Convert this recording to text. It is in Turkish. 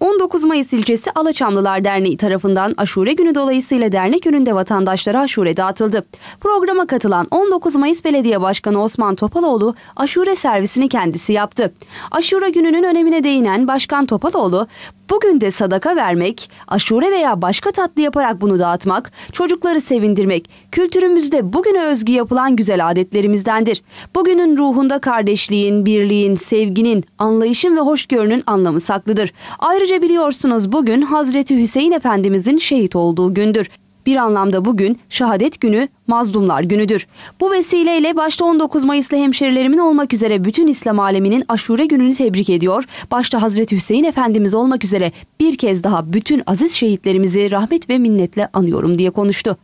19 Mayıs ilçesi Alaçamlılar Derneği tarafından Aşure Günü dolayısıyla dernek önünde vatandaşlara aşure dağıtıldı. Programa katılan 19 Mayıs Belediye Başkanı Osman Topaloğlu aşure servisini kendisi yaptı. Aşure gününün önemine değinen Başkan Topaloğlu, bugün de sadaka vermek, aşure veya başka tatlı yaparak bunu dağıtmak, çocukları sevindirmek, kültürümüzde bugüne özgü yapılan güzel adetlerimizdendir. Bugünün ruhunda kardeşliğin, birliğin, sevginin, anlayışın ve hoşgörünün anlamı saklıdır. Ayrıca Ayrıca biliyorsunuz bugün Hazreti Hüseyin Efendimizin şehit olduğu gündür. Bir anlamda bugün şehadet günü, mazlumlar günüdür. Bu vesileyle başta 19 Mayıs'ta hemşerilerimin olmak üzere bütün İslam aleminin aşure gününü tebrik ediyor. Başta Hazreti Hüseyin Efendimiz olmak üzere bir kez daha bütün aziz şehitlerimizi rahmet ve minnetle anıyorum diye konuştu.